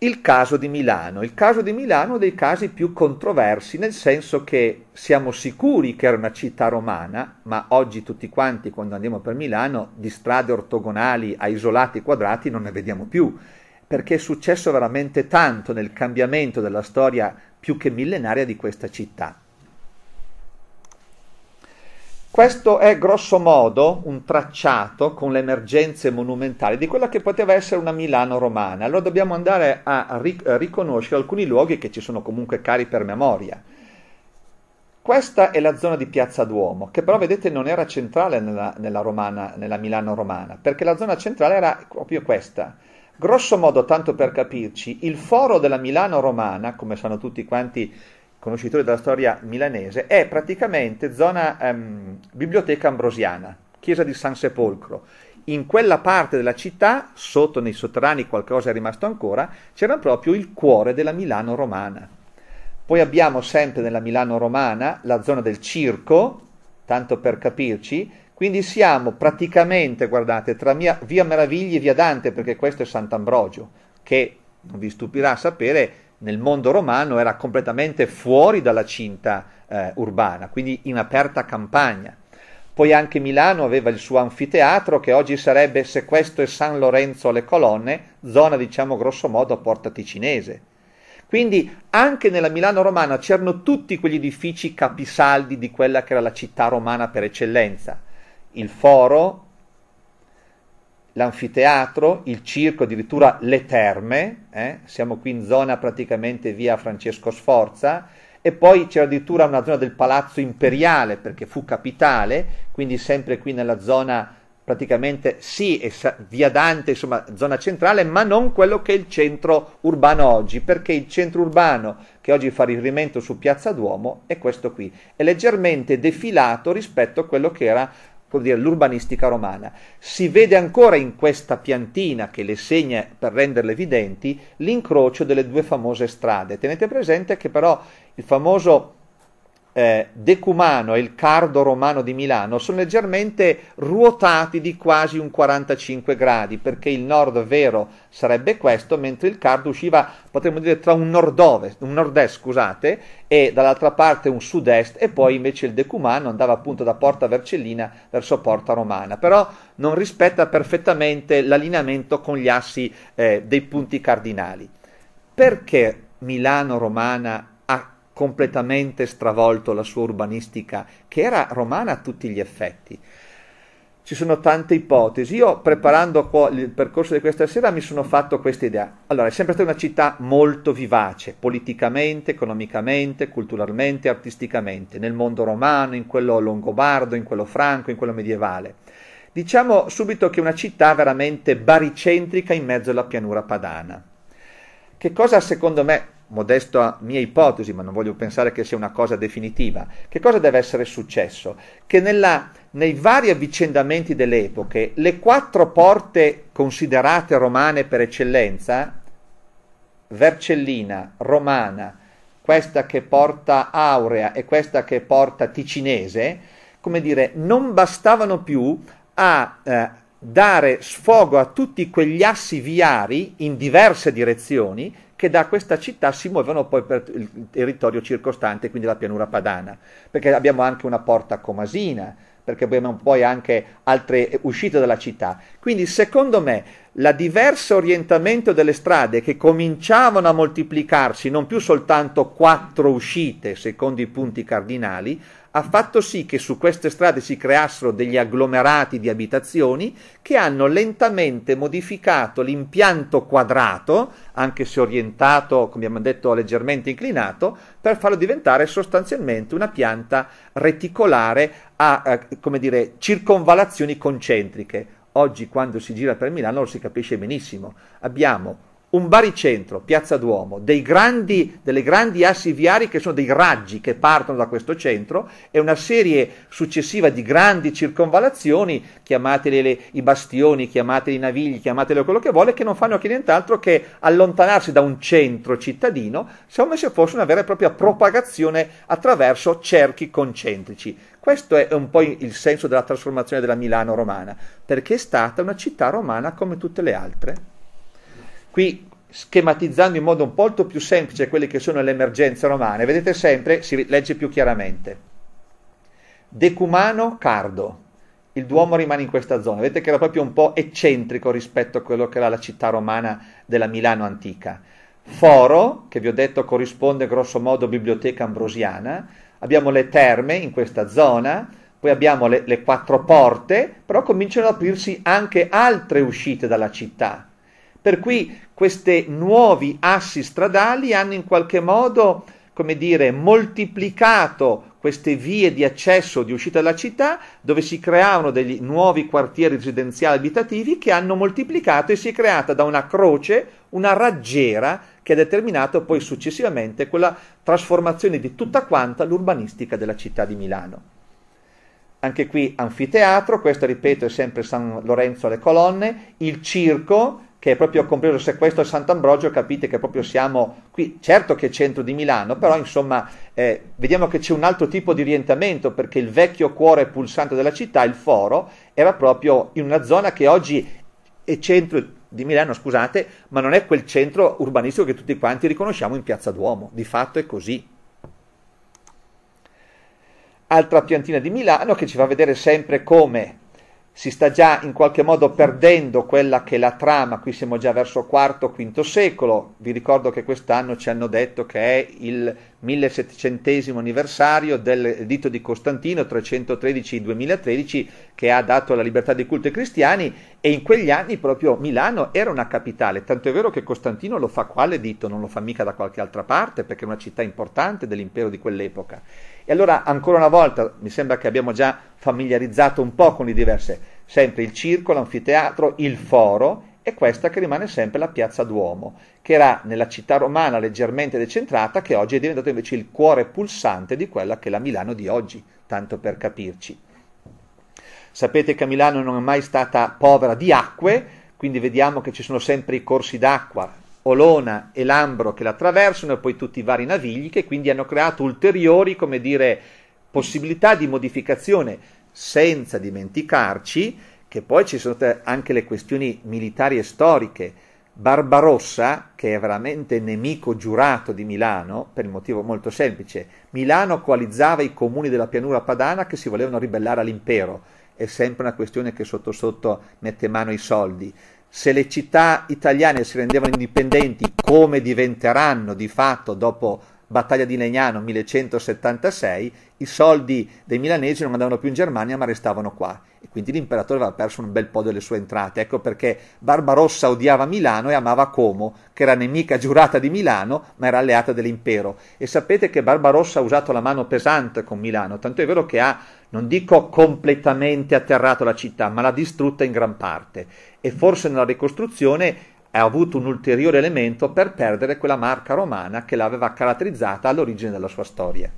il caso di Milano. Il caso di Milano è uno dei casi più controversi, nel senso che siamo sicuri che era una città romana, ma oggi tutti quanti, quando andiamo per Milano, di strade ortogonali a isolati quadrati non ne vediamo più, perché è successo veramente tanto nel cambiamento della storia più che millenaria di questa città. Questo è grosso modo un tracciato con le emergenze monumentali di quella che poteva essere una Milano romana. Allora dobbiamo andare a ric- riconoscere alcuni luoghi che ci sono comunque cari per memoria. Questa è la zona di Piazza Duomo, che però vedete non era centrale nella, nella, romana, nella Milano romana, perché la zona centrale era proprio questa. Grosso modo, tanto per capirci, il foro della Milano romana, come sanno tutti quanti conoscitore della storia milanese, è praticamente zona ehm, biblioteca ambrosiana, chiesa di San Sepolcro. In quella parte della città, sotto nei sotterranei qualcosa è rimasto ancora, c'era proprio il cuore della Milano romana. Poi abbiamo sempre nella Milano romana la zona del circo, tanto per capirci, quindi siamo praticamente, guardate, tra via Meravigli e via Dante, perché questo è Sant'Ambrogio, che non vi stupirà sapere nel mondo romano era completamente fuori dalla cinta eh, urbana, quindi in aperta campagna. Poi anche Milano aveva il suo anfiteatro che oggi sarebbe, Sequesto e San Lorenzo alle colonne, zona diciamo grossomodo a Porta Ticinese. Quindi anche nella Milano romana c'erano tutti quegli edifici capisaldi di quella che era la città romana per eccellenza. Il foro, l'anfiteatro, il circo, addirittura le terme, eh? siamo qui in zona praticamente via Francesco Sforza, e poi c'era addirittura una zona del palazzo imperiale perché fu capitale, quindi sempre qui nella zona praticamente sì, via Dante, insomma zona centrale, ma non quello che è il centro urbano oggi, perché il centro urbano che oggi fa riferimento su Piazza Duomo è questo qui, è leggermente defilato rispetto a quello che era come dire, l'urbanistica romana. Si vede ancora in questa piantina che le segna per renderle evidenti l'incrocio delle due famose strade. Tenete presente che però il famoso eh, Decumano e il Cardo Romano di Milano sono leggermente ruotati di quasi un 45 gradi, perché il nord vero sarebbe questo, mentre il Cardo usciva, potremmo dire, tra un nord-ovest, un nord-est, scusate, e dall'altra parte un sud-est, e poi invece il Decumano andava appunto da Porta Vercellina verso Porta Romana. Però non rispetta perfettamente l'allineamento con gli assi eh, dei punti cardinali. Perché Milano Romana completamente stravolto la sua urbanistica, che era romana a tutti gli effetti. Ci sono tante ipotesi. Io, preparando il percorso di questa sera, mi sono fatto questa idea. Allora, è sempre stata una città molto vivace, politicamente, economicamente, culturalmente, artisticamente, nel mondo romano, in quello longobardo, in quello franco, in quello medievale. Diciamo subito che è una città veramente baricentrica in mezzo alla pianura padana. Che cosa, secondo me, modesta mia ipotesi, ma non voglio pensare che sia una cosa definitiva, che cosa deve essere successo? Che nella, nei vari avvicendamenti delle epoche le quattro porte considerate romane per eccellenza, Vercellina, Romana, questa che porta Aurea e questa che porta Ticinese, come dire, non bastavano più a eh, dare sfogo a tutti quegli assi viari in diverse direzioni che da questa città si muovono poi per il territorio circostante, quindi la pianura padana, perché abbiamo anche una porta a comasina, perché abbiamo poi anche altre uscite dalla città. Quindi secondo me la diverso orientamento delle strade che cominciavano a moltiplicarsi, non più soltanto quattro uscite secondo i punti cardinali, ha fatto sì che su queste strade si creassero degli agglomerati di abitazioni che hanno lentamente modificato l'impianto quadrato, anche se orientato, come abbiamo detto, leggermente inclinato, per farlo diventare sostanzialmente una pianta reticolare a, eh, come dire, circonvalazioni concentriche. Oggi quando si gira per Milano lo si capisce benissimo. Abbiamo un baricentro, piazza Duomo, grandi, delle grandi assi viari che sono dei raggi che partono da questo centro e una serie successiva di grandi circonvalazioni, chiamatele le, i bastioni, chiamateli i navigli, chiamatele quello che vuole, che non fanno che nient'altro che allontanarsi da un centro cittadino, come se fosse una vera e propria propagazione attraverso cerchi concentrici. Questo è un po' il senso della trasformazione della Milano romana, perché è stata una città romana come tutte le altre qui schematizzando in modo un po' più semplice quelle che sono le emergenze romane, vedete sempre, si legge più chiaramente. Decumano Cardo, il Duomo rimane in questa zona, vedete che era proprio un po' eccentrico rispetto a quello che era la città romana della Milano antica. Foro, che vi ho detto corrisponde grosso modo a biblioteca ambrosiana, abbiamo le terme in questa zona, poi abbiamo le, le quattro porte, però cominciano ad aprirsi anche altre uscite dalla città per cui questi nuovi assi stradali hanno in qualche modo, come dire, moltiplicato queste vie di accesso di uscita dalla città, dove si creavano degli nuovi quartieri residenziali abitativi che hanno moltiplicato e si è creata da una croce una raggiera che ha determinato poi successivamente quella trasformazione di tutta quanta l'urbanistica della città di Milano. Anche qui anfiteatro, questo ripeto è sempre San Lorenzo alle colonne, il circo, che è proprio compreso sequestro a Sant'Ambrogio, capite che proprio siamo qui, certo che è centro di Milano, però insomma eh, vediamo che c'è un altro tipo di orientamento perché il vecchio cuore pulsante della città, il foro, era proprio in una zona che oggi è centro di Milano, scusate, ma non è quel centro urbanistico che tutti quanti riconosciamo in Piazza Duomo, di fatto è così altra piantina di Milano che ci fa vedere sempre come si sta già in qualche modo perdendo quella che è la trama, qui siamo già verso IV, V secolo, vi ricordo che quest'anno ci hanno detto che è il 1700 anniversario del dito di Costantino 313-2013 che ha dato la libertà di culto ai cristiani e in quegli anni proprio Milano era una capitale, tanto è vero che Costantino lo fa quale dito, non lo fa mica da qualche altra parte perché è una città importante dell'impero di quell'epoca e allora ancora una volta mi sembra che abbiamo già familiarizzato un po' con le diverse, sempre il circo, l'anfiteatro, il foro e questa che rimane sempre la piazza Duomo, che era nella città romana leggermente decentrata, che oggi è diventato invece il cuore pulsante di quella che è la Milano di oggi, tanto per capirci. Sapete che Milano non è mai stata povera di acque, quindi vediamo che ci sono sempre i corsi d'acqua, Olona e l'Ambro che la attraversano e poi tutti i vari navigli che quindi hanno creato ulteriori, come dire, possibilità di modificazione, senza dimenticarci che poi ci sono anche le questioni militari e storiche. Barbarossa, che è veramente nemico giurato di Milano, per il motivo molto semplice, Milano coalizzava i comuni della pianura padana che si volevano ribellare all'impero, è sempre una questione che sotto sotto mette mano ai soldi se le città italiane si rendevano indipendenti, come diventeranno di fatto dopo battaglia di Legnano 1176, i soldi dei milanesi non andavano più in Germania ma restavano qua e quindi l'imperatore aveva perso un bel po' delle sue entrate. Ecco perché Barbarossa odiava Milano e amava Como, che era nemica giurata di Milano ma era alleata dell'impero. E sapete che Barbarossa ha usato la mano pesante con Milano, tanto è vero che ha, non dico completamente atterrato la città, ma l'ha distrutta in gran parte. E forse nella ricostruzione ha avuto un ulteriore elemento per perdere quella marca romana che l'aveva caratterizzata all'origine della sua storia.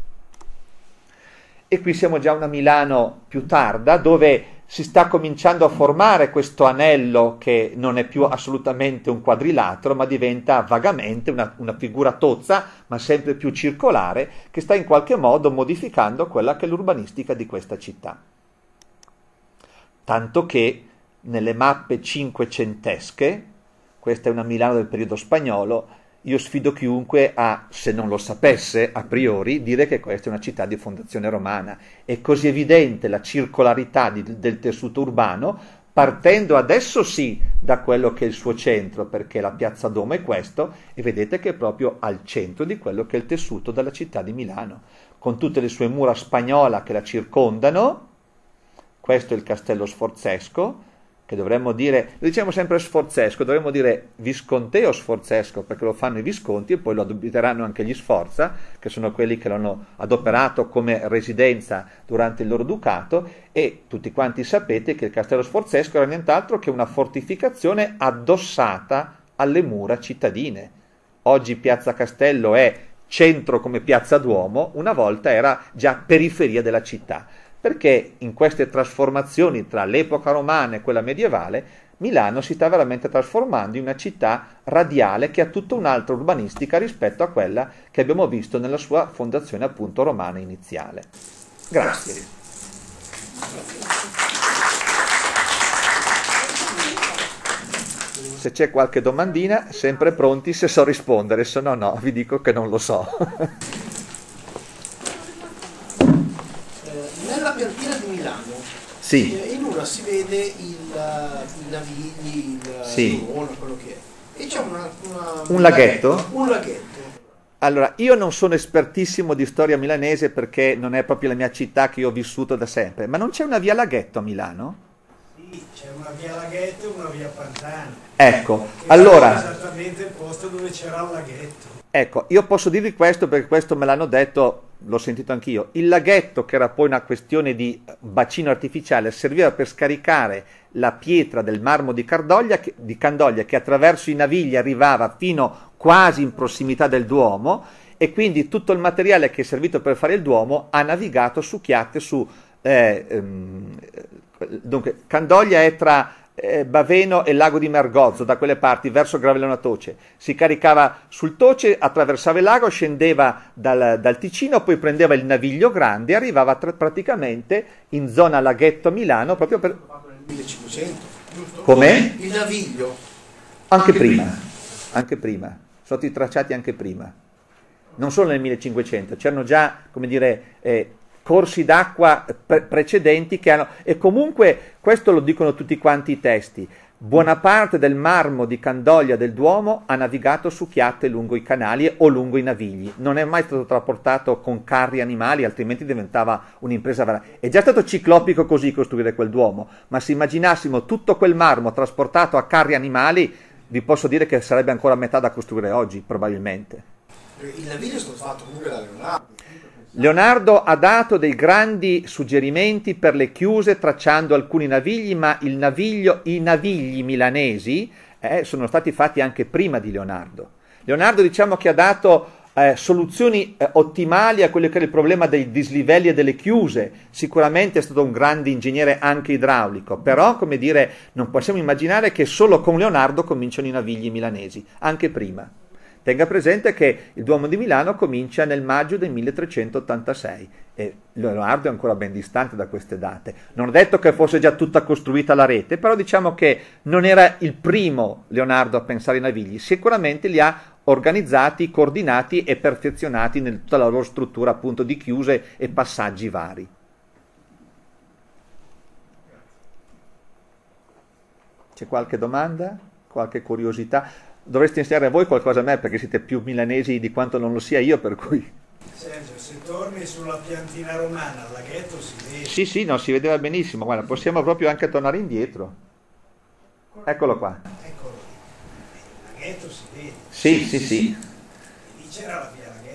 E qui siamo già a una Milano più tarda, dove si sta cominciando a formare questo anello che non è più assolutamente un quadrilatero, ma diventa vagamente una, una figura tozza, ma sempre più circolare, che sta in qualche modo modificando quella che è l'urbanistica di questa città. Tanto che nelle mappe cinquecentesche questa è una Milano del periodo spagnolo, io sfido chiunque a, se non lo sapesse a priori, dire che questa è una città di fondazione romana. È così evidente la circolarità di, del tessuto urbano, partendo adesso sì da quello che è il suo centro, perché la piazza Doma è questo, e vedete che è proprio al centro di quello che è il tessuto della città di Milano, con tutte le sue mura spagnola che la circondano, questo è il castello sforzesco, che dovremmo dire, lo diciamo sempre sforzesco, dovremmo dire visconteo sforzesco, perché lo fanno i visconti e poi lo adopteranno anche gli sforza, che sono quelli che l'hanno adoperato come residenza durante il loro ducato, e tutti quanti sapete che il castello sforzesco era nient'altro che una fortificazione addossata alle mura cittadine. Oggi Piazza Castello è centro come Piazza Duomo, una volta era già periferia della città perché in queste trasformazioni tra l'epoca romana e quella medievale Milano si sta veramente trasformando in una città radiale che ha tutta un'altra urbanistica rispetto a quella che abbiamo visto nella sua fondazione appunto romana iniziale. Grazie. Se c'è qualche domandina, sempre pronti se so rispondere, se no no, vi dico che non lo so. <laughs> Sì. Eh, in una si vede il, il navigli, il sì. Luna, quello che è. E c'è una, una, un laghetto? Un laghetto. Allora, io non sono espertissimo di storia milanese perché non è proprio la mia città che io ho vissuto da sempre, ma non c'è una via Laghetto a Milano? Sì, c'è una via Laghetto e una via Pantana. Ecco, allora... Esattamente il posto dove c'era il laghetto. Ecco, io posso dirvi questo perché questo me l'hanno detto, l'ho sentito anch'io. Il laghetto, che era poi una questione di bacino artificiale, serviva per scaricare la pietra del marmo di, Cardoglia, che, di Candoglia che attraverso i navigli arrivava fino quasi in prossimità del Duomo e quindi tutto il materiale che è servito per fare il Duomo ha navigato su chiatte su... Eh, ehm, dunque, Candoglia è tra eh, Baveno e Lago di Mergozzo, da quelle parti, verso Gravellona Toce. Si caricava sul Toce, attraversava il lago, scendeva dal, dal Ticino, poi prendeva il Naviglio Grande e arrivava tra, praticamente in zona laghetto a Milano proprio per... Come? Il Naviglio. Anche, anche prima. prima, anche prima. Sono stati tracciati anche prima. Non solo nel 1500, c'erano già, come dire... Eh, corsi d'acqua pre- precedenti che hanno... E comunque, questo lo dicono tutti quanti i testi, buona parte del marmo di Candoglia del Duomo ha navigato su chiatte lungo i canali o lungo i navigli. Non è mai stato trasportato con carri animali, altrimenti diventava un'impresa vera. È già stato ciclopico così costruire quel Duomo, ma se immaginassimo tutto quel marmo trasportato a carri animali, vi posso dire che sarebbe ancora metà da costruire oggi, probabilmente. Il naviglio è stato fatto comunque da Leonardo. Leonardo ha dato dei grandi suggerimenti per le chiuse tracciando alcuni navigli, ma naviglio, i navigli milanesi eh, sono stati fatti anche prima di Leonardo. Leonardo diciamo che ha dato eh, soluzioni eh, ottimali a quello che era il problema dei dislivelli e delle chiuse. Sicuramente è stato un grande ingegnere anche idraulico, però come dire, non possiamo immaginare che solo con Leonardo cominciano i navigli milanesi, anche prima. Tenga presente che il Duomo di Milano comincia nel maggio del 1386 e Leonardo è ancora ben distante da queste date. Non ho detto che fosse già tutta costruita la rete, però diciamo che non era il primo Leonardo a pensare ai navigli, sicuramente li ha organizzati, coordinati e perfezionati nella tutta la loro struttura appunto di chiuse e passaggi vari. C'è qualche domanda? Qualche curiosità? dovreste insegnare a voi qualcosa a me perché siete più milanesi di quanto non lo sia io, per cui... Sergio, se torni sulla piantina romana, al laghetto si vede. Sì, sì, no, si vedeva benissimo, guarda, possiamo proprio anche tornare indietro. Eccolo qua. Eccolo, il laghetto si vede. Sì, sì, sì. sì. sì. Lì c'era la via laghetto.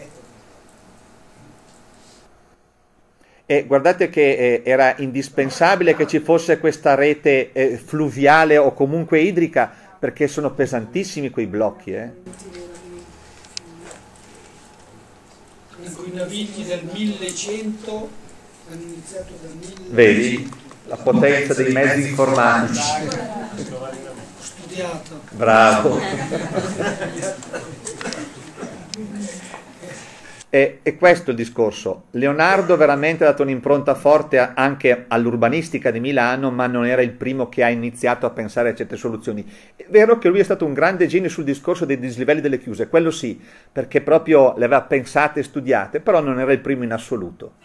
E guardate che eh, era indispensabile che ci fosse questa rete eh, fluviale o comunque idrica perché sono pesantissimi quei blocchi. Eh. I navigli del 1100 hanno iniziato dal 1100. Vedi la potenza dei mezzi informatici. Studiato. Bravo. <laughs> E, e, questo il discorso. Leonardo veramente ha dato un'impronta forte anche all'urbanistica di Milano, ma non era il primo che ha iniziato a pensare a certe soluzioni. È vero che lui è stato un grande genio sul discorso dei dislivelli delle chiuse, quello sì, perché proprio le aveva pensate e studiate, però non era il primo in assoluto.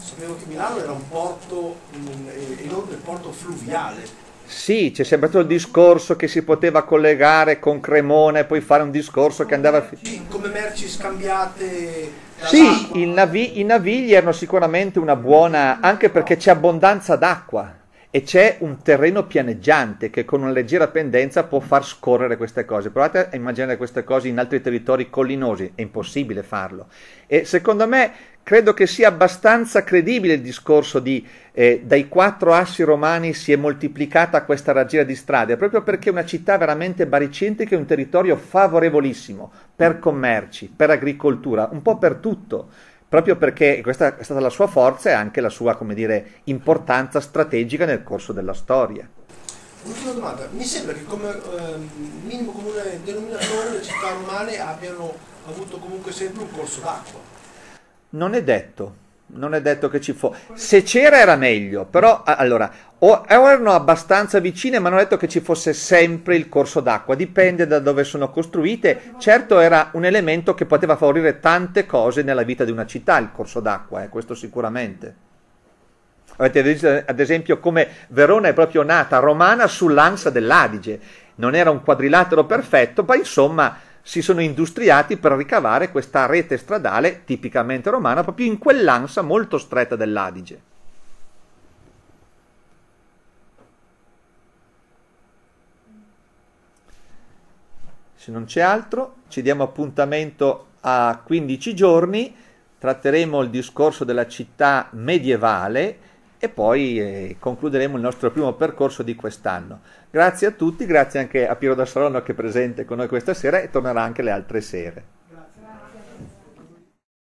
Sapevo che Milano era un porto, e Londra è un porto fluviale sì, c'è sempre stato il discorso che si poteva collegare con Cremona e poi fare un discorso che andava... Sì, come merci scambiate... Sì, i, navi- i navigli erano sicuramente una buona... anche perché c'è abbondanza d'acqua e c'è un terreno pianeggiante che con una leggera pendenza può far scorrere queste cose. Provate a immaginare queste cose in altri territori collinosi, è impossibile farlo. E secondo me credo che sia abbastanza credibile il discorso di eh, dai quattro assi romani si è moltiplicata questa raggiera di strade, proprio perché è una città veramente baricentrica è un territorio favorevolissimo per commerci, per agricoltura, un po' per tutto proprio perché questa è stata la sua forza e anche la sua, come dire, importanza strategica nel corso della storia. Un'ultima domanda, mi sembra che come eh, minimo comune denominatore le città romane abbiano avuto comunque sempre un corso d'acqua. Non è detto, non è detto che ci fosse. Se c'era era meglio, però allora, o erano abbastanza vicine, ma non è detto che ci fosse sempre il corso d'acqua, dipende da dove sono costruite. Certo era un elemento che poteva favorire tante cose nella vita di una città, il corso d'acqua, eh, questo sicuramente. Avete visto ad esempio come Verona è proprio nata romana sull'ansa dell'Adige, non era un quadrilatero perfetto, ma insomma si sono industriati per ricavare questa rete stradale tipicamente romana proprio in quell'ansa molto stretta dell'Adige. Se non c'è altro, ci diamo appuntamento a 15 giorni, tratteremo il discorso della città medievale e poi eh, concluderemo il nostro primo percorso di quest'anno. Grazie a tutti, grazie anche a Piero da Salona che è presente con noi questa sera e tornerà anche le altre sere.